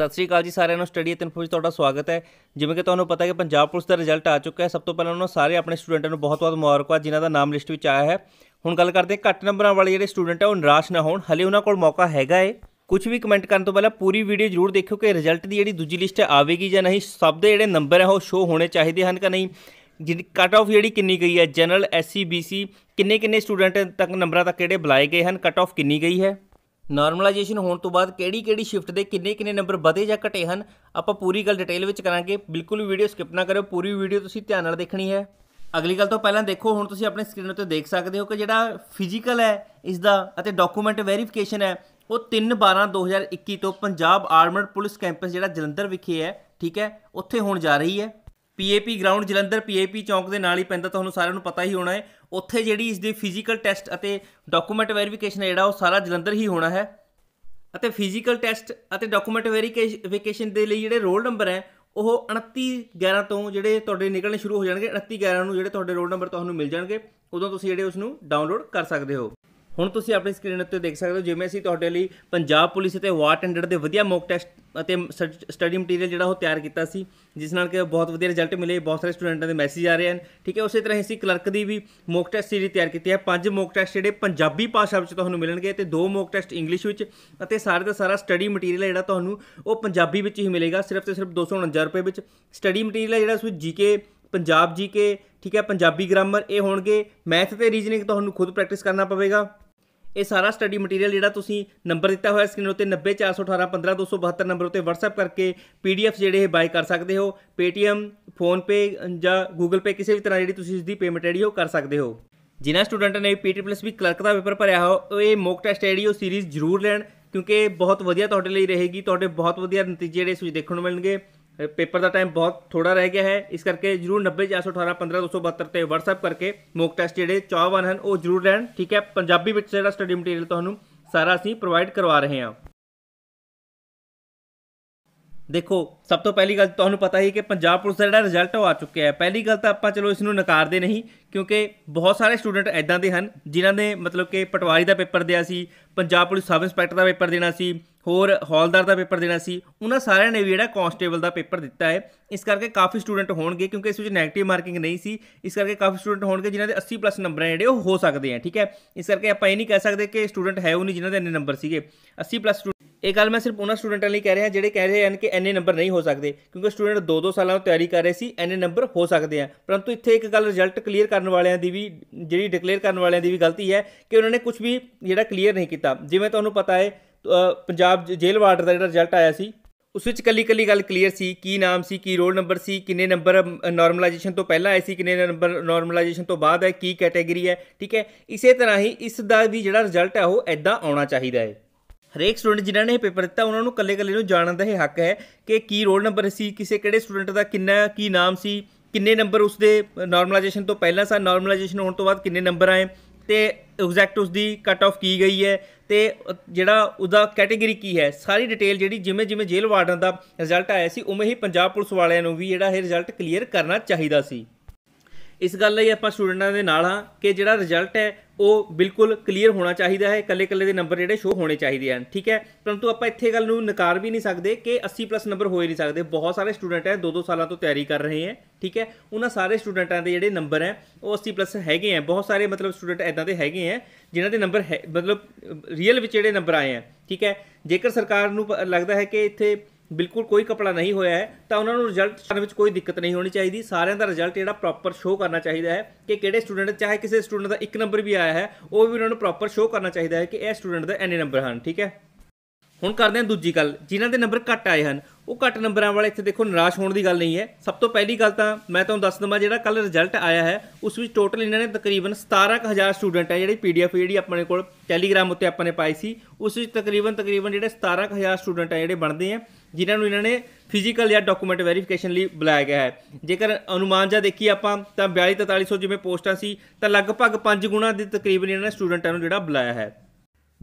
ਸਤਿ ਸ੍ਰੀ ਅਕਾਲ ਜੀ ਸਾਰਿਆਂ ਨੂੰ ਸਟੱਡੀ ਇਨਫੋ ਵਿੱਚ ਤੁਹਾਡਾ ਸਵਾਗਤ ਹੈ ਜਿਵੇਂ ਕਿ ਤੁਹਾਨੂੰ ਪਤਾ ਹੈ ਕਿ ਪੰਜਾਬ ਪੁਲਿਸ ਦਾ ਰਿਜ਼ਲਟ ਆ ਚੁੱਕਾ ਹੈ ਸਭ ਤੋਂ ਪਹਿਲਾਂ ਉਹਨਾਂ ਸਾਰੇ ਆਪਣੇ ਸਟੂਡੈਂਟਾਂ ਨੂੰ ਬਹੁਤ-ਬਹੁਤ ਮੁਬਾਰਕਬਾਦ ਜਿਨ੍ਹਾਂ ਦਾ ਨਾਮ ਲਿਸਟ ਵਿੱਚ ਆਇਆ ਹੈ ਹੁਣ ਗੱਲ ਕਰਦੇ ਹਾਂ ਘੱਟ ਨੰਬਰਾਂ ਵਾਲੇ ਜਿਹੜੇ ਸਟੂਡੈਂਟ ਹੈ ਉਹ ਨਿਰਾਸ਼ ਨਾ ਹੋਣ ਹਲੇ ਉਹਨਾਂ ਕੋਲ ਮੌਕਾ ਹੈਗਾ ਹੈ ਕੁਝ ਵੀ ਕਮੈਂਟ ਕਰਨ ਤੋਂ ਪਹਿਲਾਂ ਪੂਰੀ ਵੀਡੀਓ ਜ਼ਰੂਰ ਦੇਖਿਓ ਕਿ ਰਿਜ਼ਲਟ ਦੀ ਜਿਹੜੀ ਦੂਜੀ ਲਿਸਟ ਆਵੇਗੀ ਜਾਂ ਨਹੀਂ ਸਭ ਦੇ ਜਿਹੜੇ ਨੰਬਰ ਹੈ ਉਹ ਸ਼ੋ ਹੋਣੇ ਚਾਹੀਦੇ ਹਨ ਕਿ ਨਹੀਂ ਜਿਹੜੀ ਕੱਟ ਆਫ ਜਿਹੜੀ ਕਿੰਨੀ ਗਈ ਹੈ ਜਨਰਲ ਐਸਸੀ ਬੀਸੀ ਕਿੰਨੇ ਕਿੰਨੇ ਸਟੂਡੈਂਟ ਤੱਕ ਨੰਬਰਾਂ ਤੱਕ ਜਿਹੜੇ ਬੁਲਾਏ ਗਏ ਹਨ ਕੱਟ ਆਫ ਕਿੰਨੀ ਗਈ ਹੈ ਨਾਰਮਲਾਈਜੇਸ਼ਨ ਹੋਣ ਤੋਂ ਬਾਅਦ ਕਿਹੜੀ-ਕਿਹੜੀ ਸ਼ਿਫਟ ਦੇ ਕਿੰਨੇ-ਕਿੰਨੇ ਨੰਬਰ ਵਧੇ ਜਾਂ ਘਟੇ ਹਨ ਆਪਾਂ ਪੂਰੀ ਗੱਲ ਡਿਟੇਲ ਵਿੱਚ ਕਰਾਂਗੇ ਬਿਲਕੁਲ ਵੀ ਵੀਡੀਓ ਸਕਿਪ ਨਾ ਕਰਿਓ ਪੂਰੀ ਵੀਡੀਓ ਤੁਸੀਂ ਧਿਆਨ ਨਾਲ ਦੇਖਣੀ ਹੈ ਅਗਲੀ ਗੱਲ ਤੋਂ ਪਹਿਲਾਂ ਦੇਖੋ ਹੁਣ ਤੁਸੀਂ ਆਪਣੇ ਸਕਰੀਨ ਉੱਤੇ ਦੇਖ ਸਕਦੇ ਹੋ ਕਿ ਜਿਹੜਾ ਫਿਜ਼ੀਕਲ ਹੈ ਇਸ ਦਾ ਅਤੇ ਡਾਕੂਮੈਂਟ ਵੈਰੀਫਿਕੇਸ਼ਨ ਹੈ ਉਹ 3/12/2021 ਤੋਂ ਪੰਜਾਬ ਆਰਮਡ ਪੁਲਿਸ ਕੈਂਪਸ ਜਿਹੜਾ ਜਲੰਧਰ ਵਿਖੇ ਹੈ ਠੀਕ ਹੈ ਉੱਥੇ ਹੋਣ ਜਾ ਰਹੀ ਹੈ ਪੀਏਪੀ ਗਰਾਊਂਡ ਜਲੰਧਰ ਪੀਏਪੀ ਚੌਂਕ ਦੇ ਨਾਲ ਹੀ ਪੈਂਦਾ ਤੁਹਾਨੂੰ ਸਾਰਿਆਂ ਨੂੰ ਪਤਾ ਹੀ ਹੋਣਾ ਹੈ ਉੱਥੇ ਜਿਹੜੀ ਇਸ ਦੇ ਫਿਜ਼ੀਕਲ ਟੈਸਟ ਅਤੇ ਡਾਕੂਮੈਂਟ ਵੈਰੀਫਿਕੇਸ਼ਨ ਜਿਹੜਾ ਉਹ ਸਾਰਾ ਜਲੰਧਰ ਹੀ ਹੋਣਾ ਹੈ ਅਤੇ ਫਿਜ਼ੀਕਲ ਟੈਸਟ ਅਤੇ ਡਾਕੂਮੈਂਟ ਵੈਰੀਫਿਕੇਸ਼ਨ ਦੇ ਲਈ ਜਿਹੜੇ ਰੋਲ ਨੰਬਰ ਹੈ ਉਹ 29 11 ਤੋਂ ਜਿਹੜੇ ਤੁਹਾਡੇ ਨਿਕਲਣੇ ਸ਼ੁਰੂ ਹੋ ਜਾਣਗੇ 29 11 ਨੂੰ ਜਿਹੜੇ ਤੁਹਾਡੇ ਰੋਲ ਨੰਬਰ ਤੁਹਾਨੂੰ ਮਿਲ ਜਾਣਗੇ ਉਦੋਂ ਤੁਸੀਂ ਜਿਹੜੇ ਉਸ ਨੂੰ ਡਾਊਨਲੋਡ ਕਰ ਸਕਦੇ ਹੋ ਹੁਣ ਤੁਸੀਂ ਆਪਣੀ ਸਕਰੀਨ ਉੱਤੇ ਦੇਖ ਸਕਦੇ ਹੋ ਜਿਵੇਂ ਅਸੀਂ ਤੁਹਾਡੇ ਲਈ ਪੰਜਾਬ ਪੁਲਿਸ ਅਤੇ ਵਾਟ ਐਂਡਰ ਦੇ ਵਧੀਆ ਮੌਕ ਟੈਸਟ ਅਤੇ ਸਟੱਡੀ ਮਟੀਰੀਅਲ ਜਿਹੜਾ ਉਹ ਤਿਆਰ ਕੀਤਾ ਸੀ ਜਿਸ ਨਾਲ ਕਿ ਬਹੁਤ ਵਧੀਆ ਰਿਜ਼ਲਟ ਮਿਲੇ ਬਹੁਤ ਸਾਰੇ ਸਟੂਡੈਂਟਾਂ ਦੇ ਮੈਸੇਜ ਆ ਰਹੇ ਹਨ ਠੀਕ ਹੈ ਉਸੇ ਤਰ੍ਹਾਂ ਅਸੀਂ ਕਲਰਕ ਦੀ ਵੀ ਮੌਕ ਟੈਸਟ ਸੀਰੀਜ਼ ਤਿਆਰ ਕੀਤੀ ਹੈ ਪੰਜ ਮੌਕ ਟੈਸਟ ਜਿਹੜੇ ਪੰਜਾਬੀ ਭਾਸ਼ਾ ਵਿੱਚ ਤੁਹਾਨੂੰ ਮਿਲਣਗੇ ਤੇ ਦੋ ਮੌਕ ਟੈਸਟ ਇੰਗਲਿਸ਼ ਵਿੱਚ ਅਤੇ ਸਾਰੇ ਦਾ ਸਾਰਾ ਸਟੱਡੀ ਮਟੀਰੀਅਲ ਜਿਹੜਾ ਤੁਹਾਨੂੰ ਉਹ ਪੰਜਾਬੀ ਵਿੱਚ ਹੀ ਮਿਲੇਗਾ ਸਿਰਫ ਤੇ ਸਿਰਫ 249 ਰੁਪਏ ਵਿੱਚ ਸਟੱਡੀ ਮਟੀਰੀਅਲ ਜਿਹੜਾ ਸੋ ਜੀਕੇ ਪੰਜਾਬ ਜੀਕੇ ਠੀਕ ਹੈ ਪੰਜਾਬੀ ਗ੍ਰਾਮਰ ਇਹ ਹੋਣਗੇ ਮੈਥ ਤੇ ਰੀਜਨਿੰਗ ਤੁਹਾਨੂੰ ਖੁਦ ਪ੍ਰੈਕਟਿਸ ਕਰਨਾ ਪਵੇਗਾ ਇਹ ਸਾਰਾ ਸਟੱਡੀ ਮਟੀਰੀਅਲ ਜਿਹੜਾ ਤੁਸੀਂ ਨੰਬਰ ਦਿੱਤਾ ਹੋਇਆ ਸਕਰੀਨ ਉੱਤੇ 9041815272 ਨੰਬਰ ਉੱਤੇ WhatsApp ਕਰਕੇ PDF ਜਿਹੜੇ ਇਹ ਬਾਈ ਕਰ ਸਕਦੇ ਹੋ Paytm PhonePe ਜਾਂ Google Pay ਕਿਸੇ ਵੀ ਤਰ੍ਹਾਂ ਜਿਹੜੀ ਤੁਸੀਂ ਇਸ ਦੀ ਪੇਮੈਂਟ ਜਿਹੜੀ ਉਹ ਕਰ ਸਕਦੇ ਹੋ ਜਿਨ੍ਹਾਂ ਸਟੂਡੈਂਟਾਂ ਨੇ ਪੀਟੀ ਵੀ ਕਲਰਕ ਦਾ ਪੇਪਰ ਭਰਿਆ ਹੋ ਇਹ ਮੌਕ ਟੈਸਟ ਜਿਹੜੀ ਉਹ ਸੀਰੀਜ਼ ਜ਼ਰੂਰ ਲੈਣ ਕਿਉਂਕਿ ਬਹੁਤ ਵਧੀਆ ਤੁਹਾਡੇ ਲਈ ਰਹੇਗੀ ਤੁਹਾਡੇ ਬਹੁਤ ਵਧੀਆ ਨਤੀਜੇ ਜਿਹੜੇ ਤੁਸੀਂ ਦੇਖਣ ਨੂੰ ਮਿਲਣਗੇ ਪੇਪਰ ਦਾ ਟਾਈਮ ਬਹੁਤ ਥੋੜਾ ਰਹਿ ਗਿਆ ਹੈ ਇਸ ਕਰਕੇ ਜਰੂਰ नब्बे ਤੇ WhatsApp ਕਰਕੇ ਮੌਕ ਟੈਸਟ ਜਿਹੜੇ 54 ਹਨ ਉਹ ਜਰੂਰ ਲੈਣ ਠੀਕ ਹੈ ਪੰਜਾਬੀ ਵਿੱਚ ਜਿਹੜਾ ਸਟੱਡੀ ਮਟੀਰੀਅਲ ਤੁਹਾਨੂੰ ਸਾਰਾ ਅਸੀਂ ਪ੍ਰੋਵਾਈਡ ਕਰਵਾ ਰਹੇ ਹਾਂ ਦੇਖੋ ਸਭ ਤੋਂ ਪਹਿਲੀ ਗੱਲ ਤੁਹਾਨੂੰ ਪਤਾ ਹੀ ਕਿ ਪੰਜਾਬ ਪੁਲਿਸ ਦਾ ਜਿਹੜਾ ਰਿਜ਼ਲਟ ਉਹ ਆ ਚੁੱਕਿਆ ਹੈ ਪਹਿਲੀ ਗੱਲ ਤਾਂ ਆਪਾਂ ਚਲੋ ਇਸ ਨੂੰ ਨਕਾਰਦੇ ਨਹੀਂ ਕਿਉਂਕਿ ਬਹੁਤ ਸਾਰੇ ਸਟੂਡੈਂਟ ਐਦਾਂ ਦੇ ਹਨ ਜਿਨ੍ਹਾਂ ਨੇ ਮਤਲਬ ਕਿ ਪਟਵਾਰੀ ਦਾ ਪੇਪਰ ਦਿਆ ਸੀ ਪੰਜਾਬ ਪੁਲਿਸ ਸਬ ਇੰਸਪੈਕਟਰ ਦਾ ਪੇਪਰ ਦੇਣਾ ਸੀ ਹੋਰ ਹੌਲਦਾਰ ਦਾ ਪੇਪਰ ਦੇਣਾ ਸੀ ਉਹਨਾਂ ਸਾਰਿਆਂ ਨੇ ਵੀ ਜਿਹੜਾ ਕਾਂਸਟੇਬਲ ਦਾ ਪੇਪਰ ਦਿੱਤਾ ਹੈ ਇਸ ਕਰਕੇ ਕਾਫੀ ਸਟੂਡੈਂਟ ਹੋਣਗੇ ਕਿਉਂਕਿ ਇਸ ਵਿੱਚ ਨੈਗੇਟਿਵ ਮਾਰਕਿੰਗ ਨਹੀਂ ਸੀ ਇਸ ਕਰਕੇ ਕਾਫੀ ਸਟੂਡੈਂਟ ਹੋਣਗੇ ਜਿਨ੍ਹਾਂ ਦੇ 80 ਪਲੱਸ ਨੰਬਰ ਜਿਹੜੇ ਉਹ ਹੋ ਸਕਦੇ ਆ ਠੀਕ ਹੈ ਇਸ ਕਰਕੇ ਆਪਾਂ ਇਹ ਨਹੀਂ ਕਹਿ ਸਕਦੇ ਕਿ ਸਟੂਡੈਂਟ ਹੈ ਉਹ ਨਹੀਂ ਜਿਨ੍ਹਾਂ ਦੇ ਇੰਨੇ ਨੰਬਰ ਸੀਗੇ 80 ਪਲੱਸ ਇਹ ਗੱਲ ਮੈਂ ਸਿਰਫ ਉਹਨਾਂ ਸਟੂਡੈਂਟਾਂ ਲਈ ਕਹਿ ਰਿਹਾ ਜਿਹੜੇ ਕਹਿ ਰਹੇ ਹਨ ਕਿ ਐਨੇ ਨੰਬਰ ਨਹੀਂ ਹੋ ਸਕਦੇ ਕਿਉਂਕਿ ਸਟੂਡੈਂਟ 2-2 ਸਾਲਾਂ ਤੋਂ ਤਿਆਰੀ ਕਰ ਰਹੇ ਸੀ ਐਨੇ ਨੰਬਰ ਹੋ ਸਕਦੇ ਆ ਪਰੰਤੂ ਇੱਥੇ ਇੱਕ ਗੱਲ ਰਿਜ਼ਲਟ ਕਲੀਅਰ ਕਰਨ ਵਾਲਿਆਂ ਦੀ ਵੀ ਜਿਹੜੀ ਡਿਕਲੇਅਰ ਕਰਨ ਵਾਲਿਆਂ ਦੀ ਵੀ ਗਲਤੀ ਹੈ ਕਿ ਉਹਨਾਂ ਨੇ ਕੁਝ ਵੀ ਜਿਹੜਾ ਕਲੀਅਰ ਨਹੀਂ ਕੀਤਾ ਜਿਵੇਂ ਤੁਹਾਨੂੰ ਪਤਾ ਹੈ ਪੰਜਾਬ ਜੇਲ੍ਹ ਵਾਰਡ ਦਾ ਜਿਹੜਾ ਰਿਜ਼ਲਟ ਆਇਆ ਸੀ ਉਸ ਵਿੱਚ ਕੱਲੀ ਕੱਲੀ ਗੱਲ ਕਲੀਅਰ ਸੀ ਕੀ ਨਾਮ ਸੀ ਕੀ ਰੋਲ ਨੰਬਰ ਸੀ ਕਿੰਨੇ ਨੰਬਰ ਨਾਰਮਲਾਈਜੇਸ਼ਨ ਤੋਂ ਪਹਿਲਾਂ ਆਏ ਸੀ ਕਿੰਨੇ ਨੰਬਰ ਨਾਰਮਲਾਈਜੇਸ਼ਨ ਤੋਂ ਬਾਅਦ ਹੈ ਕੀ ਕੈਟਾਗਰੀ ਹੈ ਠੀਕ ਹੈ ਇਸੇ ਤਰ੍ਹਾਂ ਹੀ ਇਸ ਦਾ ਵੀ ਜਿਹੜਾ ਰਿਜ਼ਲਟ ਹੈ ਉਹ ਐਦਾਂ ਆਉਣਾ ਚਾਹੀਦਾ ਹੈ ਹਰੇਕ ਸਟੂਡੈਂਟ ਜਿਨ੍ਹਾਂ ਨੇ ਇਹ ਪੇਪਰ ਦਿੱਤਾ ਉਹਨਾਂ ਨੂੰ ਕੱਲੇ-ਕੱਲੇ ਨੂੰ ਜਾਣਨ ਦਾ ਇਹ ਹੱਕ ਹੈ ਕਿ ਕੀ ਰੋਲ ਨੰਬਰ ਸੀ ਕਿਸੇ ਕਿਹੜੇ ਸਟੂਡੈਂਟ ਦਾ ਕਿੰਨਾ ਕੀ ਨਾਮ ਸੀ ਕਿੰਨੇ ਨੰਬਰ ਉਸ ਦੇ ਨਾਰਮਲਾਈਜੇਸ਼ਨ ਤੋਂ ਪਹਿਲਾਂ ਸਨ ਨਾਰਮਲਾਈਜੇਸ਼ਨ ਹੋਣ ਤੋਂ ਬਾਅਦ ਕਿੰਨੇ ਨੰਬਰ ਆਏ ਤੇ ਐਗਜ਼ੈਕਟ ਦੀ ਕੱਟ ਆਫ ਕੀ ਗਈ ਹੈ ਤੇ ਜਿਹੜਾ ਉਹਦਾ ਕੈਟਾਗਰੀ ਕੀ ਹੈ ਸਾਰੀ ਡਿਟੇਲ ਜਿਹੜੀ ਜਿਵੇਂ ਜਿਵੇਂ ਜੇਲ੍ਹ ਵਾਰਡਨ ਦਾ ਰਿਜ਼ਲਟ ਆਇਆ ਸੀ ਉਵੇਂ ਹੀ ਪੰਜਾਬ ਪੁਲਿਸ ਵਾਲਿਆਂ ਨੂੰ ਵੀ ਜਿਹੜਾ ਇਹ ਰਿਜ਼ਲਟ ਕਲੀਅਰ ਕਰਨਾ ਚਾਹੀਦਾ ਸੀ ਇਸ ਗੱਲ ਲਈ ਆਪਾਂ ਸਟੂਡੈਂਟਾਂ ਦੇ ਨਾਲ ਹਾਂ ਕਿ ਜਿਹੜਾ ਰਿਜ਼ਲਟ ਹੈ ਉਹ ਬਿਲਕੁਲ ਕਲੀਅਰ ਹੋਣਾ ਚਾਹੀਦਾ ਹੈ ਕੱਲੇ-ਕੱਲੇ ਦੇ ਨੰਬਰ ਜਿਹੜੇ ਸ਼ੋ ਹੋਣੇ ਚਾਹੀਦੇ ਹਨ ਠੀਕ ਹੈ ਪਰੰਤੂ ਆਪਾਂ ਇੱਥੇ ਗੱਲ ਨੂੰ ਨਕਾਰ ਵੀ ਨਹੀਂ ਸਕਦੇ ਕਿ 80 ਪਲੱਸ ਨੰਬਰ ਹੋਏ ਨਹੀਂ ਸਕਦੇ ਬਹੁਤ ਸਾਰੇ ਸਟੂਡੈਂਟ ਹੈ 2-2 ਸਾਲਾਂ ਤੋਂ ਤਿਆਰੀ ਕਰ ਰਹੇ ਹੈ ਠੀਕ ਹੈ ਉਹਨਾਂ ਸਾਰੇ ਸਟੂਡੈਂਟਾਂ ਦੇ ਜਿਹੜੇ ਨੰਬਰ ਹੈ ਉਹ 80 ਪਲੱਸ ਹੈਗੇ ਹੈ ਬਹੁਤ ਸਾਰੇ ਮਤਲਬ ਸਟੂਡੈਂਟ ਐਦਾਂ ਦੇ ਹੈਗੇ ਹੈ ਜਿਨ੍ਹਾਂ ਦੇ ਨੰਬਰ ਮਤਲਬ ਰੀਅਲ ਵਿੱਚ ਜਿਹੜੇ ਨੰਬਰ ਆਏ ਹੈ ਠੀਕ ਹੈ ਜੇਕਰ ਸਰਕਾਰ ਨੂੰ ਲੱਗਦਾ ਹੈ ਕਿ ਇੱਥੇ ਬਿਲਕੁਲ ਕੋਈ ਕਪੜਾ ਨਹੀਂ ਹੋਇਆ ਹੈ ਤਾਂ ਉਹਨਾਂ ਨੂੰ ਰਿਜ਼ਲਟ ਕਰਨ ਵਿੱਚ ਕੋਈ ਦਿੱਕਤ ਨਹੀਂ ਹੋਣੀ ਚਾਹੀਦੀ ਸਾਰਿਆਂ ਦਾ ਰਿਜ਼ਲਟ ਜਿਹੜਾ ਪ੍ਰੋਪਰ ਸ਼ੋਅ ਕਰਨਾ ਚਾਹੀਦਾ ਹੈ ਕਿ ਕਿਹੜੇ ਸਟੂਡੈਂਟ ਚਾਹੇ ਕਿਸੇ ਸਟੂਡੈਂਟ ਦਾ 1 ਨੰਬਰ ਵੀ ਆਇਆ ਹੈ ਉਹ ਵੀ ਉਹਨਾਂ ਨੂੰ ਪ੍ਰੋਪਰ ਸ਼ੋਅ ਕਰਨਾ ਚਾਹੀਦਾ ਹੈ ਕਿ ਇਹ ਸਟੂਡੈਂਟ ਦਾ ਐਨੇ ਨੰਬਰ ਹਨ ਠੀਕ ਹੈ ਹੁਣ ਕਰਦੇ ਹਾਂ ਦੂਜੀ ਗੱਲ ਜਿਨ੍ਹਾਂ ਦੇ ਨੰਬਰ ਘੱਟ ਆਏ ਹਨ ਉਹ ਘੱਟ ਨੰਬਰਾਂ ਵਾਲੇ ਇੱਥੇ ਦੇਖੋ ਨਿਰਾਸ਼ ਹੋਣ ਦੀ ਗੱਲ ਨਹੀਂ ਹੈ ਸਭ ਤੋਂ ਪਹਿਲੀ ਗੱਲ ਤਾਂ ਮੈਂ ਤੁਹਾਨੂੰ ਦੱਸ ਦਵਾਂ ਜਿਹੜਾ ਕੱਲ ਰਿਜ਼ਲਟ ਆਇਆ ਹੈ ਉਸ ਵਿੱਚ ਟੋਟਲ ਇਹਨਾਂ ਨੇ ਤਕਰੀਬਨ 17000 ਸਟੂਡੈਂਟ ਹੈ ਜਿਹੜੀ ਪੀਡੀਐਫ ਜਿਹੜੀ ਆਪਣੇ ਕੋਲ ਟੈਲੀਗ੍ਰਾਮ ਉੱਤੇ ਆਪਾਂ ਨੇ ਪਾਈ ਸੀ ਉਸ ਵਿੱਚ ਤਕਰੀਬਨ ਤਕਰੀਬਨ ਜਿਹੜੇ 17000 ਸਟੂਡੈਂਟ ਹੈ ਜਿਹੜੇ ਬਣਦੇ ਆ ਜਿਨ੍ਹਾਂ ਨੂੰ ਇਹਨਾਂ ਨੇ ਫਿਜ਼ੀਕਲ ਜਾਂ ਡਾਕੂਮੈਂਟ ਵੈਰੀਫਿਕੇਸ਼ਨ ਲਈ ਬੁਲਾਇਆ ਗਿਆ ਹੈ ਜੇਕਰ ਅਨੁਮਾਨ ਜਾਂ ਦੇਖੀ ਆਪਾਂ ਤਾਂ 42 4300 ਜਿਵੇਂ ਪੋਸਟਾਂ ਸੀ ਤਾਂ ਲਗਭਗ 5 ਗੁਣਾ ਦੇ ਤਕਰੀਬਨ ਇਹਨਾਂ ਨੇ ਸਟੂਡੈਂਟਾਂ ਨੂੰ ਜਿਹੜਾ ਬੁਲਾਇਆ ਹੈ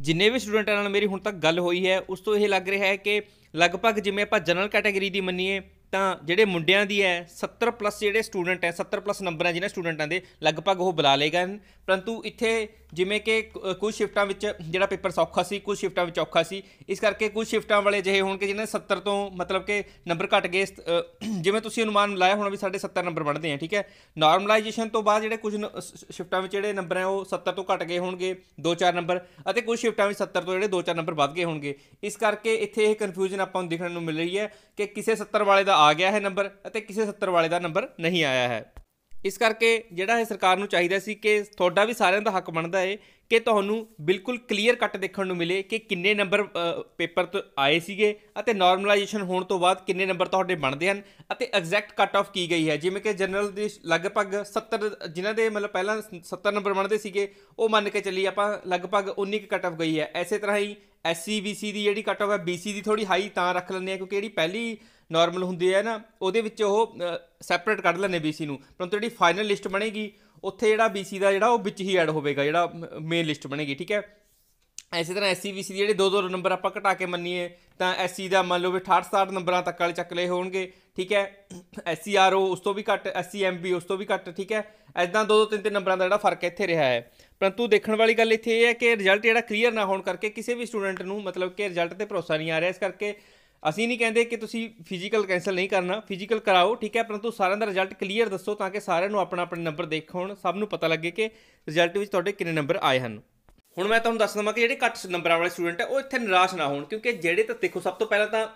ਜਿੰਨੇ ਵੀ ਸਟੂਡੈਂਟਾਂ ਨਾਲ ਮੇਰੀ ਹੁਣ ਤੱਕ ਗੱਲ ਹੋਈ ਹੈ ਉਸ ਤੋਂ ਇਹ ਲੱਗ ਰਿਹਾ ਹੈ ਕਿ ਲਗਭਗ ਜਿਵੇਂ ਆਪਾਂ ਜਨਰਲ ਕੈਟਾਗਰੀ ਦੀ ਮੰਨੀਏ ਤਾਂ ਜਿਹੜੇ ਮੁੰਡਿਆਂ ਦੀ ਹੈ 70 ਪਲੱਸ ਜਿਹੜੇ ਸਟੂਡੈਂਟ ਹੈ 70 ਪਲੱਸ ਨੰਬਰਾਂ ਜਿਹਨਾਂ ਸਟੂਡੈਂਟਾਂ ਦੇ ਲਗਭਗ ਉਹ ਬੁਲਾ ਲੇਗਾ ਪਰੰਤੂ ਇੱਥੇ ਜਿਵੇਂ ਕਿ ਕੁਝ ਸ਼ਿਫਟਾਂ ਵਿੱਚ ਜਿਹੜਾ ਪੇਪਰ ਸੌਖਾ ਸੀ ਕੁਝ ਸ਼ਿਫਟਾਂ ਵਿੱਚ ਔਖਾ ਸੀ ਇਸ ਕਰਕੇ ਕੁਝ ਸ਼ਿਫਟਾਂ ਵਾਲੇ ਜਿਹੇ ਹੋਣ ਕਿ ਜਿਹਨਾਂ 70 ਤੋਂ ਮਤਲਬ ਕਿ ਨੰਬਰ ਘਟ ਗਏ ਜਿਵੇਂ ਤੁਸੀਂ ਅਨੁਮਾਨ ਲਾਇਆ ਹੋਣਾ ਵੀ ਸਾਡੇ 70 ਨੰਬਰ ਬਣਦੇ ਆ ਠੀਕ ਹੈ ਨਾਰਮਲਾਈਜੇਸ਼ਨ ਤੋਂ ਬਾਅਦ ਜਿਹੜੇ ਕੁਝ ਸ਼ਿਫਟਾਂ ਵਿੱਚ ਜਿਹੜੇ ਨੰਬਰ ਆ ਉਹ 70 ਤੋਂ ਘਟ ਗਏ ਹੋਣਗੇ 2-4 ਨੰਬਰ ਅਤੇ ਕੁਝ ਸ਼ਿਫਟਾਂ ਵਿੱਚ 70 ਤੋਂ ਜਿਹੜੇ 2-4 ਨੰਬਰ ਵੱਧ ਗਏ ਹੋਣਗੇ ਇਸ ਕਰਕੇ ਇੱਥੇ ਇਹ ਕਨਫਿਊਜ਼ਨ ਆਪਾਂ ਨੂੰ ਦੇਖਣ ਨੂੰ ਮਿਲ ਰਹੀ ਹੈ ਕਿ ਕਿਸੇ 70 ਵਾਲੇ ਦਾ ਆ ਗਿਆ ਹੈ ਨੰਬਰ ਅਤੇ ਕਿਸੇ 70 ਵਾਲੇ ਦਾ ਨੰਬਰ ਨਹੀਂ ਆਇਆ ਹੈ ਇਸ ਕਰਕੇ ਜਿਹੜਾ ਹੈ ਸਰਕਾਰ ਨੂੰ ਚਾਹੀਦਾ ਸੀ ਕਿ ਤੁਹਾਡਾ ਵੀ ਸਾਰਿਆਂ ਦਾ ਹੱਕ ਬਣਦਾ ਏ ਕਿ ਤੁਹਾਨੂੰ ਬਿਲਕੁਲ ਕਲੀਅਰ ਕੱਟ ਦੇਖਣ ਨੂੰ ਮਿਲੇ ਕਿ ਕਿੰਨੇ ਨੰਬਰ ਪੇਪਰ ਤੋਂ ਆਏ ਸੀਗੇ ਅਤੇ ਨਾਰਮਲਾਈਜੇਸ਼ਨ ਹੋਣ ਤੋਂ ਬਾਅਦ ਕਿੰਨੇ ਨੰਬਰ ਤੁਹਾਡੇ ਬਣਦੇ ਹਨ ਅਤੇ ਐਗਜ਼ੈਕਟ ਕੱਟ ਆਫ ਕੀ ਗਈ ਹੈ ਜਿਵੇਂ ਕਿ ਜਨਰਲ ਦੇ ਲਗਭਗ 70 ਜਿਨ੍ਹਾਂ ਦੇ ਮਤਲਬ ਪਹਿਲਾਂ 70 ਨੰਬਰ ਬਣਦੇ ਸੀਗੇ ਉਹ ਮੰਨ ਕੇ ਚੱਲੀ ਆਪਾਂ ਲਗਭਗ 19 ਕੱਟ ਆਫ ਗਈ ਹੈ ਐਸੇ ਤਰ੍ਹਾਂ ਹੀ ਐਸਸੀ ਬੀਸੀ ਦੀ ਜਿਹੜੀ ਕੱਟ ਆਫ ਹੈ ਬੀਸੀ ਦੀ ਥੋੜੀ ਹਾਈ ਤਾਂ ਰੱਖ ਲੈਂਦੇ ਆ ਕਿਉਂਕਿ ਜਿਹੜੀ ਪਹਿਲੀ ਨਾਰਮਲ ਹੁੰਦੀ ਹੈ ਨਾ ਉਹਦੇ ਵਿੱਚ ਉਹ ਸੈਪਰੇਟ ਕੱਢ ਲੈਣੇ BC ਨੂੰ ਪਰੰਤੂ ਜਿਹੜੀ ਫਾਈਨਲ ਲਿਸਟ ਬਣੇਗੀ ਉੱਥੇ ਜਿਹੜਾ BC ਦਾ ਜਿਹੜਾ ਉਹ ਵਿੱਚ ਹੀ ਐਡ ਹੋਵੇਗਾ ਜਿਹੜਾ ਮੇਨ ਲਿਸਟ ਬਣੇਗੀ ਠੀਕ ਹੈ ਐਸੇ ਤਰ੍ਹਾਂ ਐਸਸੀ ਵੀਸੀ ਦੇ ਜਿਹੜੇ ਦੋ ਦੋ ਨੰਬਰ ਆਪਾਂ ਘਟਾ ਕੇ ਮੰਨੀਏ ਤਾਂ ਐਸਸੀ ਦਾ ਮੰਨ ਲਓ ਵੀ 68 60 ਨੰਬਰਾਂ ਤੱਕ ਵਾਲੇ ਚੱਕ ਲਏ ਹੋਣਗੇ ਠੀਕ ਹੈ ਐਸਸੀ ਆਰਓ ਉਸ ਤੋਂ ਵੀ ਘੱਟ ਐਸਸੀ ਐਮਬੀ ਉਸ ਤੋਂ ਵੀ ਘੱਟ ਠੀਕ ਹੈ ਐਦਾਂ ਦੋ ਦੋ ਤਿੰਨ ਤਿੰਨ ਨੰਬਰਾਂ ਦਾ ਜਿਹੜਾ ਫਰਕ ਇੱਥੇ ਰਿਹਾ ਹੈ ਪਰੰਤੂ ਦੇਖਣ ਵਾਲੀ ਗੱਲ ਇੱਥੇ ਇਹ ਹੈ ਕਿ ਰਿਜ਼ਲਟ ਜਿਹੜਾ ਕਲੀਅਰ ਨਾ ਹੋਣ ਕਰਕੇ ਕਿਸੇ ਵੀ ਸਟੂਡੈਂਟ ਨੂੰ ਮਤਲਬ ਕਿ ਰਿਜ਼ਲਟ ਤੇ ਭਰੋਸਾ ਨਹੀਂ ਆ ਰਿਹਾ ਇਸ ਕਰਕੇ ਅਸੀਂ ਨਹੀਂ ਕਹਿੰਦੇ ਕਿ ਤੁਸੀਂ ਫਿਜ਼ੀਕਲ ਕੈਨਸਲ ਨਹੀਂ ਕਰਨਾ ਫਿਜ਼ੀਕਲ ਕਰਾਓ ਠੀਕ ਹੈ ਪਰੰਤੂ ਸਾਰਿਆਂ ਦਾ ਰਿਜ਼ਲਟ ਕਲੀਅਰ ਦੱਸੋ ਤਾਂ ਕਿ ਸਾਰਿਆਂ ਨੂੰ ਆਪਣਾ ਆਪਣਾ ਨੰਬਰ ਦੇਖਣ ਸਭ ਨੂੰ ਪਤਾ ਲੱਗੇ ਕਿ ਰਿਜ਼ਲਟ ਵਿੱਚ ਤੁਹਾਡੇ ਕਿੰਨੇ ਨੰਬਰ ਆਏ ਹਨ ਹੁਣ ਮੈਂ ਤੁਹਾਨੂੰ ਦੱਸ ਦਵਾਂ ਕਿ ਜਿਹੜੇ ਘੱਟ ਨੰਬਰਾਂ ਵਾਲੇ ਸਟੂਡੈਂਟ ਹੈ ਉਹ ਇੱਥੇ ਨਿਰਾਸ਼ ਨਾ ਹੋਣ ਕਿਉਂਕਿ ਜਿਹੜੇ ਤਾਂ ਦੇਖੋ ਸਭ ਤੋਂ ਪਹਿਲਾਂ ਤਾਂ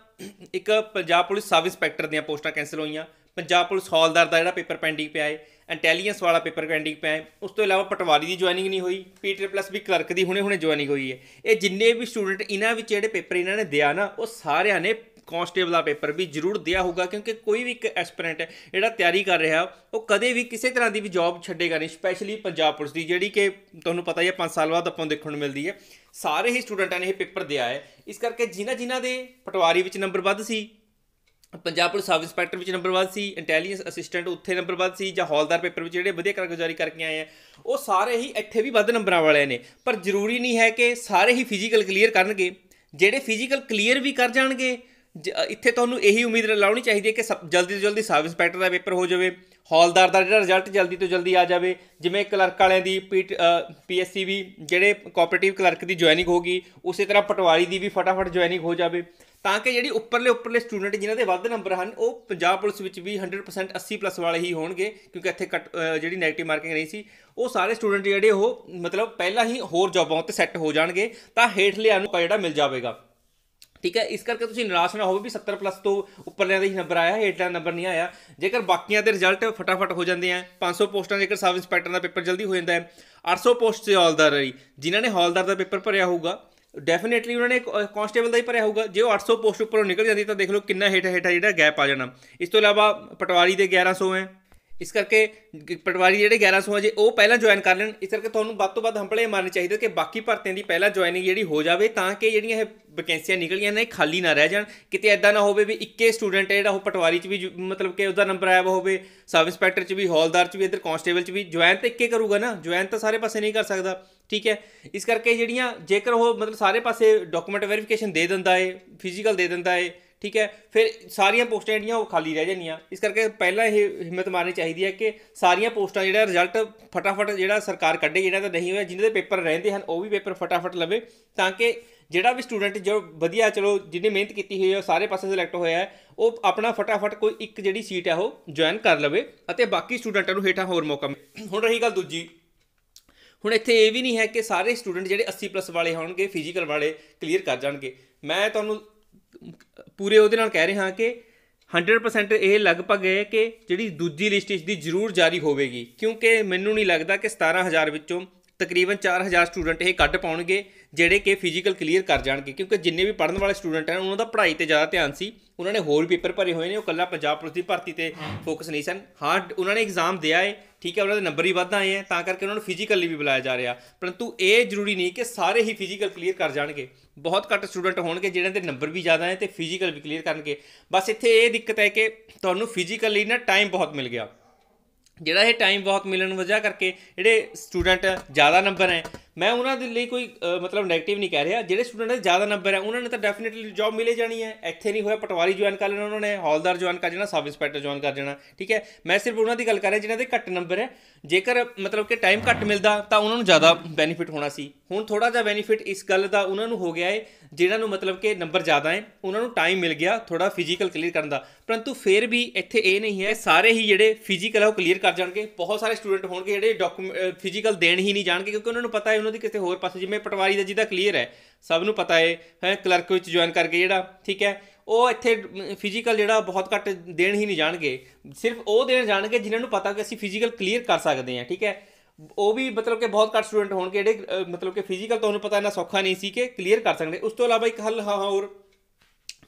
ਇੱਕ ਪੰਜਾਬ ਪੁਲਿਸ ਸਬ ਇੰਸਪੈਕਟਰ ਦੀਆਂ ਪੋਸਟਾਂ ਕੈਨਸਲ ਹੋਈਆਂ ਪੰਜਾਬ ਪੁਲਿਸ ਹੌਲਦਾਰ ਦਾ ਜਿਹੜਾ ਪੇਪਰ ਪੈਂਡਿੰਗ ਪਿਆ ਹੈ ਇੰਟੈਲੀਜੈਂਸ ਵਾਲਾ ਪੇਪਰ ਪੈਂਡਿੰਗ ਪਿਆ ਉਸ ਤੋਂ ਇਲਾਵਾ ਪਟਵਾਰੀ ਦੀ ਜੁਆਇਨਿੰਗ ਨਹੀਂ ਹੋਈ ਪੀਟਰ ਪਲੱਸ ਵੀ ਕਲਰਕ ਦੀ ਹੁਣੇ-ਹੁਣੇ ਜੁਆਇਨਿੰਗ ਹੋਈ ਹੈ ਇਹ ਜਿੰਨੇ ਵੀ ਸਟੂਡੈਂਟ ਇਹਨਾਂ ਵਿੱਚ ਜਿਹੜੇ ਪੇਪਰ ਇਹਨਾਂ ਨੇ ਦਿਆ ਨਾ ਉਹ ਸਾਰਿਆਂ ਨੇ ਕਾਂਸਟੇਬਲ ਦਾ ਪੇਪਰ ਵੀ ਜ਼ਰੂਰ ਦਿਆ ਹੋਗਾ ਕਿਉਂਕਿ ਕੋਈ ਵੀ ਇੱਕ ਐਸਪੀਰੈਂਟ ਜਿਹੜਾ ਤਿਆਰੀ ਕਰ ਰਿਹਾ ਉਹ ਕਦੇ ਵੀ ਕਿਸੇ ਤਰ੍ਹਾਂ ਦੀ ਵੀ ਜੌਬ ਛੱਡੇਗਾ ਨਹੀਂ ਸਪੈਸ਼ਲੀ ਪੰਜਾਬ ਪੁਲਿਸ ਦੀ ਜਿਹੜੀ ਕਿ ਤੁਹਾਨੂੰ ਪਤਾ ਹੀ ਹੈ 5 ਸਾਲ ਬਾਅਦ ਆਪਾਂ ਨੂੰ ਦੇਖਣ ਨੂੰ ਮਿਲਦੀ ਹੈ ਸਾਰੇ ਹੀ ਸਟੂਡੈਂਟਾਂ ਨੇ ਇਹ ਪੇਪਰ ਦਿਆ ਹੈ ਇਸ ਕਰਕੇ ਜਿਨ੍ਹਾਂ ਜਿਨ੍ਹਾਂ ਦੇ ਪਟਵਾਰੀ ਵਿੱਚ ਨੰਬਰ ਵੱਧ ਸੀ ਪੰਜਾਬ ਪੁਲਿਸ ਸਬ ਇੰਸਪੈਕਟਰ ਵਿੱਚ ਨੰਬਰ 1 ਸੀ ਇੰਟੈਲੀਜੈਂਸ ਅਸਿਸਟੈਂਟ ਉੱਥੇ ਨੰਬਰ 1 ਸੀ ਜਾਂ ਹੌਲਦਾਰ ਪੇਪਰ ਵਿੱਚ ਜਿਹੜੇ ਵਧੀਆ ਕਾਰਗੁਜ਼ਾਰੀ ਕਰਕੇ ਆਏ ਆ ਉਹ ਸਾਰੇ ਹੀ ਇੱਥੇ ਵੀ ਵੱਧ ਨੰਬਰਾਂ ਵਾਲੇ ਨੇ ਪਰ ਜ਼ਰੂਰੀ ਨਹੀਂ ਹੈ ਕਿ ਸਾਰੇ ਹੀ ਫਿਜ਼ੀਕਲ ਕਲੀਅਰ ਕਰਨਗੇ ਜਿਹੜੇ ਫਿਜ਼ੀਕਲ ਕਲੀਅਰ ਵੀ ਕਰ ਜਾਣਗੇ ਇੱਥੇ ਤੁਹਾਨੂੰ ਇਹੀ ਉਮੀਦ ਲਾਉਣੀ ਚਾਹੀਦੀ ਹੈ ਕਿ ਜਲਦੀ ਤੋਂ ਜਲਦੀ ਸਬ ਇੰਸਪੈਕਟਰ ਦਾ ਪੇਪਰ ਹੋ ਜਾਵੇ ਹੌਲਦਾਰ ਦਾ ਜਿਹੜਾ ਰਿਜ਼ਲਟ ਜਲਦੀ ਤੋਂ ਜਲਦੀ ਆ ਜਾਵੇ ਜਿਵੇਂ ਕਲਰਕ ਵਾਲਿਆਂ ਦੀ ਪੀਐਸਸੀ ਵੀ ਜਿਹੜੇ ਕੋਆਪਰੇਟਿਵ ਕਲਰਕ ਦੀ ਜੁਆਇਨਿੰਗ ਹੋਗੀ ਉਸੇ ਤਰ੍ਹਾਂ ਪਟਵਾਰੀ ਦੀ ਵੀ ਫਟਾਫਟ ਜੁਆਇਨਿੰਗ ਹੋ ਜਾਵੇ ਤਾਂ ਕਿ ਜਿਹੜੀ ਉੱਪਰਲੇ ਉੱਪਰਲੇ ਸਟੂਡੈਂਟ ਜਿਨ੍ਹਾਂ ਦੇ ਵੱਧ ਨੰਬਰ ਹਨ ਉਹ ਪੰਜਾਬ ਪੁਲਿਸ ਵਿੱਚ ਵੀ 100% 80 ਪਲੱਸ ਵਾਲੇ ਹੀ ਹੋਣਗੇ ਕਿਉਂਕਿ ਇੱਥੇ ਜਿਹੜੀ 네ਗੇਟਿਵ ਮਾਰਕਿੰਗ ਨਹੀਂ ਸੀ ਉਹ ਸਾਰੇ ਸਟੂਡੈਂਟ ਜਿਹੜੇ ਉਹ ਮਤਲਬ ਪਹਿਲਾਂ ਹੀ ਹੋਰ ਜੌਬਾਂ ਉੱਤੇ ਸੈੱਟ ਹੋ ਜਾਣਗੇ ਤਾਂ ਹੇਠਲੇ ਨੂੰ ਜਿਹੜਾ ਮਿਲ ਜਾਵੇਗਾ ਠੀਕ ਹੈ ਇਸ ਕਰਕੇ ਤੁਸੀਂ ਨਿਰਾਸ਼ ਨਾ ਹੋਵੋ ਵੀ 70 ਪਲੱਸ ਤੋਂ ਉੱਪਰਲਿਆਂ ਦਾ ਹੀ ਨੰਬਰ ਆਇਆ ਹੇਠਲਾ ਨੰਬਰ ਨਹੀਂ ਆਇਆ ਜੇਕਰ ਬਾਕੀਆਂ ਦੇ ਰਿਜ਼ਲਟ ਫਟਾਫਟ ਹੋ ਜਾਂਦੇ ਆ 500 ਪੋਸਟਾਂ ਜੇਕਰ ਸਬ ਇੰਸਪੈਕਟਰ ਦਾ ਪੇਪਰ ਜਲਦੀ ਹੋ ਜਾਂਦਾ ਹੈ 800 ਪੋਸਟ ਤੇ ਹੌਲਦਾਰ ਰਹੀ ਜਿਨ੍ਹਾਂ ਨੇ ਹੌਲਦਾਰ ਦਾ ਪੇਪਰ ਭਰਿਆ ਹੋਊਗਾ ਡੈਫੀਨਿਟਲੀ ਉਹਨਾਂ ਨੇ ਕਾਂਸਟੇਬਲ ਦਾ ਹੀ ਭਰਿਆ ਹੋਊਗਾ ਜੇ ਉਹ 800 ਪੋਸਟ ਉੱਪਰੋਂ ਨਿਕਲ ਜਾਂਦੀ ਤਾਂ ਦੇਖ ਲਓ ਕਿੰਨਾ ਹੇਠ ਹੇਠਾ ਜਿਹੜਾ ਗੈਪ ਆ ਜਾਣਾ ਇਸ ਤੋਂ ਇਲਾਵਾ ਪਟਵਾਰੀ ਦੇ 1100 ਹੈ ਇਸ ਕਰਕੇ ਪਟਵਾਰੀ ਜਿਹੜੇ 1100 ਜੇ ਉਹ ਪਹਿਲਾਂ ਜੁਆਇਨ ਕਰ ਲੈਣ ਇਸ ਕਰਕੇ ਤੁਹਾਨੂੰ ਵੱਧ ਤੋਂ ਵੱਧ ਹੰਪਲੇ ਮਾਰਨੇ ਚਾਹੀਦੇ ਕਿ ਬਾਕੀ ਭਰਤੀਆਂ ਦੀ ਪਹਿਲਾਂ ਜੁਆਇਨਿੰਗ ਜਿਹੜੀ ਹੋ ਜਾਵੇ ਤਾਂ ਕਿ ਜਿਹੜੀਆਂ ਇਹ ਵੈਕੈਂਸੀਆਂ ਨਿਕਲੀਆਂ ਨੇ ਖਾਲੀ ਨਾ ਰਹਿ ਜਾਣ ਕਿਤੇ ਐਦਾਂ ਨਾ ਹੋਵੇ ਵੀ ਇੱਕੇ ਸਟੂਡੈਂਟ ਜਿਹੜਾ ਉਹ ਪਟਵਾਰੀ 'ਚ ਵੀ ਮਤਲਬ ਕਿ ਉਹਦਾ ਨੰਬਰ ਆਇਆ ਹੋਵੇ ਸਬ ਇੰਸਪੈਕਟਰ 'ਚ ਵੀ ਹੌਲਦਾਰ 'ਚ ਵੀ ਇਧਰ ਕਾਂਸਟੇਬਲ 'ਚ ਵੀ ਜੁਆਇਨ ਤਾਂ ਇੱਕੇ ਕਰੂਗਾ ਨਾ ਜੁਆਇਨ ਤਾਂ ਸਾਰੇ ਪਾਸੇ ਨਹੀਂ ਕਰ ਸਕਦਾ ਠੀਕ ਹੈ ਇਸ ਕਰਕੇ ਜਿਹੜੀਆਂ ਜੇਕਰ ਉਹ ਮਤਲਬ ਸਾਰੇ ਪਾਸੇ ਡਾਕੂਮੈਂਟ ਵੈਰੀਫਿਕੇਸ਼ਨ ਦੇ ਦਿੰਦਾ ਏ ਫਿਜ਼ੀਕਲ ਦੇ ਦਿੰਦਾ ਏ ਠੀਕ ਹੈ ਫਿਰ ਸਾਰੀਆਂ ਪੋਸਟਾਂ ਜਿਹੜੀਆਂ ਉਹ ਖਾਲੀ ਰਹਿ ਜਾਣੀਆਂ ਇਸ ਕਰਕੇ ਪਹਿਲਾਂ ਇਹ ਹਿੰਮਤ ਮਾਰਨੀ ਚਾਹੀਦੀ ਹੈ ਕਿ ਸਾਰੀਆਂ ਪੋਸਟਾਂ ਜਿਹੜਾ ਰਿਜ਼ਲਟ ਫਟਾਫਟ ਜਿਹੜਾ ਸਰਕਾਰ ਕੱਢੇ ਜਿਹੜਾ ਤਾਂ ਨਹੀਂ ਹੋਇਆ ਜਿਨ੍ਹਾਂ ਦੇ ਪੇਪਰ ਰਹਿੰਦੇ ਹਨ ਉਹ ਵੀ ਪੇਪਰ ਫਟਾਫਟ ਲਵੇ ਤਾਂ ਕਿ ਜਿਹੜਾ ਵੀ ਸਟੂਡੈਂਟ ਜੋ ਵਧੀਆ ਚਲੋ ਜਿਹਨੇ ਮਿਹਨਤ ਕੀਤੀ ਹੋਈ ਹੈ ਸਾਰੇ ਪਾਸੇ ਸਿਲੈਕਟ ਹੋਇਆ ਹੈ ਉਹ ਆਪਣਾ ਫਟਾਫਟ ਕੋਈ ਇੱਕ ਜਿਹੜੀ ਸੀਟ ਹੈ ਉਹ ਜੁਆਇਨ ਕਰ ਲਵੇ ਅਤੇ ਬਾਕੀ ਸਟੂਡੈਂਟਾਂ ਨੂੰ ਹੇਠਾਂ ਹੋਰ ਮੌਕਾ ਹੁਣ ਰਹੀ ਗੱਲ ਦੂਜੀ ਹੁਣ ਇੱਥੇ ਇਹ ਵੀ ਨਹੀਂ ਹੈ ਕਿ ਸਾਰੇ ਸਟੂਡੈਂਟ ਜਿਹੜੇ 80 ਪਲੱਸ ਵਾਲੇ ਹੋਣਗੇ ਫਿਜ਼ੀਕਲ ਵਾਲੇ ਕਲੀਅਰ ਕਰ ਜਾਣਗੇ ਮੈਂ ਤੁਹਾਨੂੰ ਪੂਰੇ ਉਹਦੇ ਨਾਲ ਕਹਿ ਰਹੇ ਹਾਂ ਕਿ 100% ਇਹ ਲਗਭਗ ਹੈ ਕਿ ਜਿਹੜੀ ਦੂਜੀ ਲਿਸਟ ਇਸ ਦੀ ਜ਼ਰੂਰ ਜਾਰੀ ਹੋਵੇਗੀ ਕਿਉਂਕਿ ਮੈਨੂੰ ਨਹੀਂ ਲੱਗਦਾ ਕਿ 17000 ਵਿੱਚੋਂ ਤਕਰੀਬਨ 4000 ਸਟੂਡੈਂਟ ਇਹ ਕੱਢ ਪਾਉਣਗੇ ਜਿਹੜੇ ਕਿ ਫਿਜ਼ੀਕਲ ਕਲੀਅਰ ਕਰ ਜਾਣਗੇ ਕਿਉਂਕਿ ਜਿੰਨੇ ਵੀ ਪੜਨ ਵਾਲੇ ਸਟੂਡੈਂਟ ਹਨ ਉਹਨਾਂ ਦਾ ਪੜ੍ਹਾਈ ਤੇ ਜ਼ਿਆਦਾ ਧਿਆਨ ਸੀ ਉਹਨਾਂ ਨੇ ਹੋਰ ਪੇਪਰ ਭਰੇ ਹੋਏ ਨੇ ਉਹ ਕੱਲਾ ਪੰਜਾਬ ਪੁਲਿਸ ਦੀ ਭਰਤੀ ਤੇ ਫੋਕਸ ਨਹੀਂ ਸਨ ਹਾਂ ਉਹਨਾਂ ਨੇ ਐਗਜ਼ਾਮ ਦਿਆ ਹੈ ਠੀਕ ਹੈ ਉਹਨਾਂ ਦੇ ਨੰਬਰ ਹੀ ਵੱਧ ਆਏ ਆ ਤਾਂ ਕਰਕੇ ਉਹਨਾਂ ਨੂੰ ਫਿਜ਼ੀਕਲੀ ਵੀ ਬੁਲਾਇਆ ਜਾ ਰਿਹਾ ਪਰੰਤੂ ਇਹ ਜ਼ਰੂਰੀ ਨਹੀਂ ਕਿ ਸਾਰੇ ਹੀ ਫਿਜ਼ੀਕਲ ਕਲੀਅਰ ਕਰ ਜਾਣਗੇ ਬਹੁਤ ਘੱਟ ਸਟੂਡੈਂਟ ਹੋਣਗੇ ਜਿਹਨਾਂ ਦੇ ਨੰਬਰ ਵੀ ਜ਼ਿਆਦਾ ਹੈ ਤੇ ਫਿਜ਼ੀਕਲ ਵੀ ਕਲੀਅਰ ਕਰਨਗੇ ਬਸ ਇੱਥੇ ਇਹ ਦਿੱਕਤ ਹੈ ਕਿ ਤੁਹਾਨੂੰ ਫਿਜ਼ੀਕਲੀ ਨਾ ਟਾਈਮ ਬਹੁਤ ਮਿਲ ਗਿਆ ਜਿਹੜਾ ਇਹ ਟਾਈਮ ਬਹੁਤ ਮਿਲਣ ਵਜ੍ਹਾ ਕਰਕੇ ਜਿਹੜੇ ਸਟੂਡੈਂਟ ਜ਼ਿਆਦਾ ਨੰਬਰ ਹੈ ਮੈਂ ਉਹਨਾਂ ਦੇ ਲਈ ਕੋਈ ਮਤਲਬ ਨੈਗੇਟਿਵ ਨਹੀਂ ਕਹਿ ਰਿਹਾ ਜਿਹੜੇ ਸਟੂਡੈਂਟ ਦੇ ਜ਼ਿਆਦਾ ਨੰਬਰ ਹੈ ਉਹਨਾਂ ਨੇ ਤਾਂ ਡੈਫੀਨਿਟਲੀ ਜੌਬ ਮਿਲੇ ਜਾਣੀ ਹੈ ਇੱਥੇ ਨਹੀਂ ਹੋਇਆ ਪਟਵਾਰੀ ਜੁਆਇਨ ਕਰ ਲੈਣਾ ਉਹਨਾਂ ਨੇ ਹੌਲਦਾਰ ਜੁਆਇਨ ਕਰ ਜਾਣਾ ਸਬ ਇੰਸਪੈਕਟਰ ਜੁਆਇਨ ਕਰ ਜਾਣਾ ਠੀਕ ਹੈ ਮੈਂ ਸਿਰਫ ਉਹਨਾਂ ਦੀ ਗੱਲ ਕਰ ਰਿਹਾ ਜਿਨ੍ਹਾਂ ਦੇ ਘੱਟ ਨੰਬਰ ਹੈ ਜੇਕਰ ਮਤਲਬ ਕਿ ਟਾਈਮ ਘੱਟ ਮਿਲਦਾ ਤਾਂ ਉਹਨਾਂ ਨੂੰ ਜ਼ਿਆਦਾ ਬੈਨੀਫਿਟ ਹੋਣਾ ਸੀ ਹੁਣ ਥੋੜਾ ਜਿਹਾ ਬੈਨੀਫਿਟ ਇਸ ਗੱਲ ਦਾ ਉਹਨਾਂ ਨੂੰ ਹੋ ਗਿਆ ਹੈ ਜਿਨ੍ਹਾਂ ਨੂੰ ਮਤਲਬ ਕਿ ਨੰਬਰ ਜ਼ਿਆਦਾ ਹੈ ਉਹਨਾਂ ਨੂੰ ਟਾਈਮ ਮਿਲ ਗਿਆ ਥੋੜਾ ਫਿਜ਼ੀਕਲ ਕਲੀਅਰ ਕਰਨ ਦਾ ਪਰੰਤੂ ਫਿਰ ਵੀ ਇੱਥੇ ਇਹ ਨਹੀਂ ਹੈ ਸਾਰੇ ਹੀ ਜਿਹੜੇ ਫਿਜ਼ੀਕਲ ਉਹ ਕਲੀਅਰ ਕਰ ਜਾਣਗੇ ਬਹੁਤ ਸਾਰੇ ਸਟੂਡੈਂਟ ਹੋਣਗੇ ਜਿਹੜੇ ਡਾਕੂਮੈਂਟ ਫਿਜ਼ੀਕਲ ਦੇਣ ਹੀ ਨਹੀਂ ਜਾਣਗੇ ਕਿਉਂਕਿ ਉਹਨਾਂ ਨੂੰ ਪਤਾ ਹੈ ਉਹਨਾਂ ਦੀ ਕਿਸੇ ਹੋਰ ਪਾਸੇ ਜਿਵੇਂ ਪਟਵਾਰੀ ਦਾ ਜਿਹਦਾ ਕਲੀਅਰ ਹੈ ਸਭ ਨੂੰ ਪਤਾ ਹੈ ਹੈ ਕਲਰਕ ਵਿੱਚ ਜੁਆਇਨ ਕਰਕੇ ਜਿਹੜਾ ਠੀਕ ਹੈ ਉਹ ਇੱਥੇ ਫਿਜ਼ੀਕਲ ਜਿਹੜਾ ਬਹੁਤ ਘੱਟ ਦੇਣ ਹੀ ਨਹੀਂ ਜਾਣਗੇ ਸਿਰਫ ਉਹ ਦੇਣ ਜਾਣਗੇ ਜਿਨ੍ਹਾਂ ਨੂੰ ਪਤਾ ਕਿ ਅਸੀਂ ਫਿਜ਼ੀਕਲ ਕਲੀਅਰ ਕਰ ਸਕਦੇ ਹਾਂ ਠੀਕ ਹੈ ਉਹ ਵੀ ਮਤਲਬ ਕਿ ਬਹੁਤ ਘੱਟ ਸਟੂਡੈਂਟ ਹੋਣਗੇ ਜਿਹੜੇ ਮਤਲਬ ਕਿ ਫਿਜ਼ੀਕਲ ਤੁਹਾਨੂੰ ਪਤਾ ਇਹਨਾਂ ਸੌਖਾ ਨਹੀਂ ਸੀ ਕਿ ਕਲੀਅਰ ਕਰ ਸਕਦੇ ਉਸ ਤੋਂ ਇਲਾਵਾ ਇੱਕ ਹੱਲ ਹਾਂ ਹੋਰ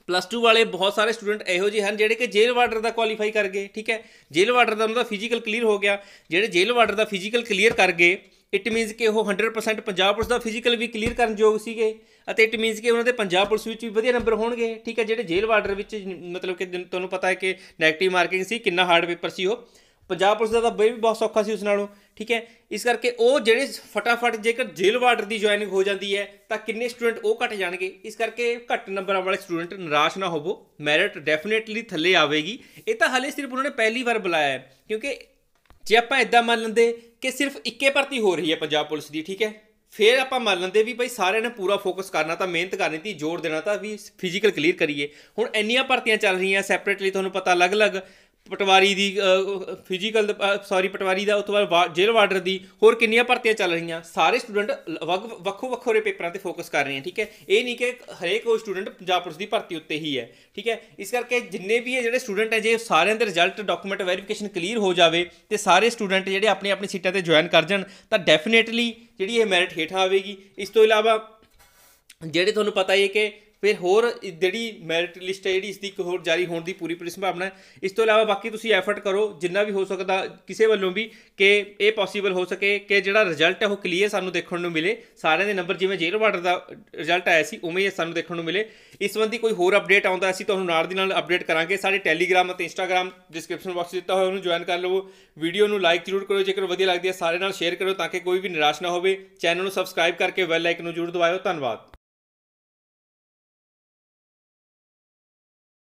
ਪਲੱਸ 2 ਵਾਲੇ ਬਹੁਤ ਸਾਰੇ ਸਟੂਡੈਂਟ ਇਹੋ ਜਿਹੇ ਹਨ ਜਿਹੜੇ ਕਿ ਜੇਲ ਵਾਰਡਰ ਦਾ ਕੁਆਲੀਫਾਈ ਕਰ ਗਏ ਠੀਕ ਹੈ ਜੇਲ ਵਾਰਡਰ ਦਾ ਉਹਨਾਂ ਦਾ ਫਿਜ਼ੀਕਲ ਕਲੀਅਰ ਹੋ ਗਿਆ ਜਿਹੜੇ ਜੇਲ ਵਾਰਡਰ ਦਾ ਫਿਜ਼ੀਕਲ ਕਲੀਅਰ ਕਰ ਗਏ ਇਟ ਮੀਨਸ ਕਿ ਉਹ 100% ਪੰਜਾਬ ਪੁਲਿਸ ਦਾ ਫਿਜ਼ੀਕਲ ਵੀ ਕਲੀਅਰ ਕਰਨ ਯੋਗ ਸੀਗੇ ਅਤੇ ਇਟ ਮੀਨਸ ਕਿ ਉਹਨਾਂ ਦੇ ਪੰਜਾਬ ਪੁਲਿਸ ਵਿੱਚ ਵੀ ਵਧੀਆ ਨੰਬਰ ਹੋਣਗੇ ਠੀਕ ਹੈ ਜਿਹੜੇ ਜੇਲ ਵਾਰਡਰ ਵਿੱਚ ਮਤਲਬ ਕਿ ਤੁਹਾਨੂੰ ਪਤਾ ਹੈ ਕਿ ਨੈਗੇਟਿਵ ਮਾਰਕਿੰਗ ਸੀ ਕਿੰਨਾ ਹਾਰਡ ਪੇਪਰ ਸੀ ਉਹ ਪੰਜਾਬ ਪੁਲਿਸ ਦਾ ਤਾਂ ਬਈ ਵੀ ਬਹੁਤ ਸੌਖਾ ਸੀ ਉਸ ਨਾਲੋਂ ਠੀਕ ਹੈ ਇਸ ਕਰਕੇ ਉਹ ਜਿਹੜੇ ਫਟਾਫਟ ਜੇਕਰ ਜੇਲ੍ਹ ਵਾਰਡਰ ਦੀ ਜੁਆਇਨਿੰਗ ਹੋ ਜਾਂਦੀ ਹੈ ਤਾਂ ਕਿੰਨੇ ਸਟੂਡੈਂਟ ਉਹ ਘਟ ਜਾਣਗੇ ਇਸ ਕਰਕੇ ਘੱਟ ਨੰਬਰਾਂ ਵਾਲੇ ਸਟੂਡੈਂਟ ਨਿਰਾਸ਼ ਨਾ ਹੋਵੋ ਮੈਰਿਟ ਡੈਫੀਨਿਟਲੀ ਥੱਲੇ ਆਵੇਗੀ ਇਹ ਤਾਂ ਹਲੇ ਸਿਰਫ ਉਹਨਾਂ ਨੇ ਪਹਿਲੀ ਵਾਰ ਬੁਲਾਇਆ ਹੈ ਕਿਉਂਕਿ ਜੇ ਆਪਾਂ ਇਦਾਂ ਮੰਨ ਲੈਂਦੇ ਕਿ ਸਿਰਫ ਇੱਕੇ ਭਰਤੀ ਹੋ ਰਹੀ ਹੈ ਪੰਜਾਬ ਪੁਲਿਸ ਦੀ ਠੀਕ ਹੈ ਫਿਰ ਆਪਾਂ ਮੰਨ ਲੈਂਦੇ ਵੀ ਭਾਈ ਸਾਰਿਆਂ ਨੇ ਪੂਰਾ ਫੋਕਸ ਕਰਨਾ ਤਾਂ ਮਿਹਨਤ ਕਰਨੀ ਸੀ ਜੋਰ ਦੇਣਾ ਤਾਂ ਵੀ ਫਿਜ਼ੀਕਲ ਕਲੀਅਰ ਕਰੀਏ ਹੁਣ ਇੰਨੀਆਂ ਭਰਤੀਆਂ ਚੱਲ ਰਹੀਆਂ ਸੈਪਰੇਟਲੀ ਤੁਹਾਨੂੰ ਪਤਾ ਅਲੱਗ-ਅਲੱਗ ਪਟਵਾਰੀ ਦੀ ਫਿਜ਼ੀਕਲ ਸੌਰੀ ਪਟਵਾਰੀ ਦਾ ਉਸ ਤੋਂ ਬਾਅਦ ਜੇਲ੍ਹ ਵਾਰਡਰ ਦੀ ਹੋਰ ਕਿੰਨੀਆਂ ਭਰਤੀਆਂ ਚੱਲ ਰਹੀਆਂ ਸਾਰੇ ਸਟੂਡੈਂਟ ਵੱਖੋ ਵੱਖੋ ਰੇ ਪੇਪਰਾਂ ਤੇ ਫੋਕਸ ਕਰ ਰਹੇ ਆ ਠੀਕ ਹੈ ਇਹ ਨਹੀਂ ਕਿ ਹਰੇਕ ਉਹ ਸਟੂਡੈਂਟ ਪੰਜਾਬ ਪੁਲਿਸ ਦੀ ਭਰਤੀ ਉੱਤੇ ਹੀ ਹੈ ਠੀਕ ਹੈ ਇਸ ਕਰਕੇ ਜਿੰਨੇ ਵੀ ਜਿਹੜੇ ਸਟੂਡੈਂਟ ਹੈ ਜੇ ਸਾਰਿਆਂ ਦੇ ਰਿਜ਼ਲਟ ਡਾਕੂਮੈਂਟ ਵੈਰੀਫਿਕੇਸ਼ਨ ਕਲੀਅਰ ਹੋ ਜਾਵੇ ਤੇ ਸਾਰੇ ਸਟੂਡੈਂਟ ਜਿਹੜੇ ਆਪਣੀ ਆਪਣੀ ਸੀਟਾਂ ਤੇ ਜੁਆਇਨ ਕਰ ਜਾਣ ਤਾਂ ਡੈਫੀਨੇਟਲੀ ਜਿਹੜੀ ਇਹ ਮੈਰਿਟ ਹੇਠ ਆਵੇਗੀ ਇਸ ਤੋਂ ਇਲਾਵਾ ਜਿਹੜੇ ਤੁਹਾਨੂੰ ਪਤਾ ਹੀ ਹੈ ਕਿ ਫਿਰ ਹੋਰ ਜਿਹੜੀ ਮੈਰਿਟ ਲਿਸਟ ਹੈ ਜਿਹੜੀ ਇਸ ਦੀ ਇੱਕ ਹੋਰ ਜਾਰੀ ਹੋਣ ਦੀ ਪੂਰੀ ਪੂਰੀ ਸੰਭਾਵਨਾ ਹੈ ਇਸ ਤੋਂ ਇਲਾਵਾ ਬਾਕੀ ਤੁਸੀਂ ਐਫਰਟ ਕਰੋ ਜਿੰਨਾ ਵੀ ਹੋ ਸਕਦਾ ਕਿਸੇ ਵੱਲੋਂ ਵੀ ਕਿ ਇਹ ਪੋਸੀਬਲ ਹੋ ਸਕੇ ਕਿ ਜਿਹੜਾ ਰਿਜ਼ਲਟ ਹੈ ਉਹ ਕਲੀਅਰ ਸਾਨੂੰ ਦੇਖਣ ਨੂੰ ਮਿਲੇ ਸਾਰਿਆਂ ਦੇ ਨੰਬਰ ਜਿਵੇਂ ਜੇਰ ਵਾਟਰ ਦਾ ਰਿਜ਼ਲਟ ਆਇਆ ਸੀ ਉਵੇਂ ਹੀ ਸਾਨੂੰ ਦੇਖਣ ਨੂੰ ਮਿਲੇ ਇਸ ਸੰਬੰਧੀ ਕੋਈ ਹੋਰ ਅਪਡੇਟ ਆਉਂਦਾ ਅਸੀਂ ਤੁਹਾਨੂੰ ਨਾਲ ਦੀ ਨਾਲ ਅਪਡੇਟ ਕਰਾਂਗੇ ਸਾਡੇ ਟੈਲੀਗ੍ਰਾਮ ਅਤੇ ਇੰਸਟਾਗ੍ਰam ਡਿਸਕ੍ਰਿਪਸ਼ਨ ਬਾਕਸ ਦਿੱਤਾ ਹੋਇਆ ਉਹਨੂੰ ਜੁਆਇਨ ਕਰ ਲਵੋ ਵੀਡੀਓ ਨੂੰ ਲਾਈਕ ਜ਼ਰੂਰ ਕਰੋ ਜੇਕਰ ਵਧੀਆ ਲੱਗਦੀ ਹੈ ਸਾਰੇ ਨਾਲ ਸ਼ੇਅਰ ਕਰੋ ਤਾਂ ਕਿ ਕੋਈ ਵੀ ਨਿਰਾਸ਼ ਨਾ ਹੋਵੇ ਚੈਨਲ ਨੂੰ ਸਬਸਕ੍ਰਾਈਬ ਕਰਕੇ ਬੈਲ ਆਈਕਨ ਨੂੰ ਜ਼ਰੂਰ ਦਬਾਇਓ ਧੰਨਵਾਦ